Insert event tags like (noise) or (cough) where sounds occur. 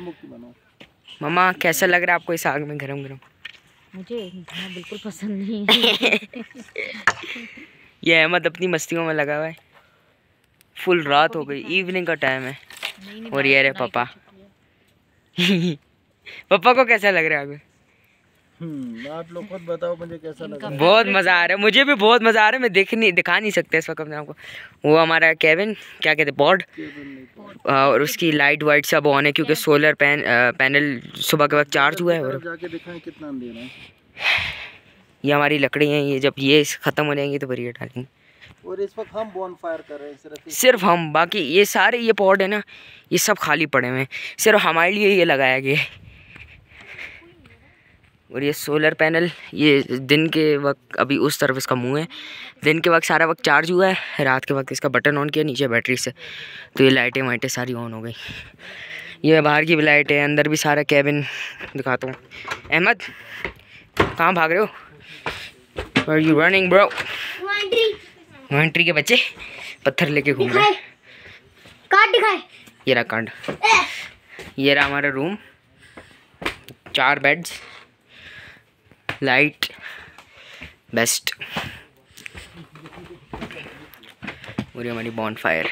मुक्की मामा कैसा लग रहा है आपको इस आग में गरम गरम मुझे बिल्कुल पसंद नहीं है (laughs) ये अहमद अपनी मस्तियों में लगा हुआ है फुल रात हो गई इवनिंग का टाइम है और ये रहे पापा (laughs) पापा को कैसा लग रहा है आगे हम्म, आप लोग खुद बताओ मुझे कैसा है बहुत मज़ा आ रहा है मुझे भी बहुत मज़ा आ रहा है मैं देख नहीं दिखा नहीं सकते इस वक्त आपको वो हमारा केबिन क्या कहते हैं पॉड और उसकी लाइट वाइट सब ऑन है क्योंकि सोलर पैन पैनल सुबह के वक्त चार्ज हुआ है और कितना ये हमारी लकड़ी है ये जब ये ख़त्म हो जाएंगी तो फिर ये डालेंगे और इस वक्त हम बॉन फायर कर रहे हैं सिर्फ सिर्फ हम बाकी ये सारे ये पॉड है ना ये सब खाली पड़े हुए हैं सिर्फ हमारे लिए ये लगाया गया है और ये सोलर पैनल ये दिन के वक्त अभी उस तरफ इसका मुंह है दिन के वक्त सारा वक्त चार्ज हुआ है रात के वक्त इसका बटन ऑन किया नीचे बैटरी से तो ये लाइटें वाइटें सारी ऑन हो गई ये बाहर की भी लाइट है अंदर भी सारा कैबिन दिखाता हूँ अहमद कहाँ भाग रहे हो आर यू रनिंग ब्रो मॉन्ट्री के बच्चे पत्थर लेके घूम रहे दिखाए ये रहा कांड ये रहा हमारा रूम चार बेड्स लाइट बेस्ट और ये हमारी बॉन्ड फायर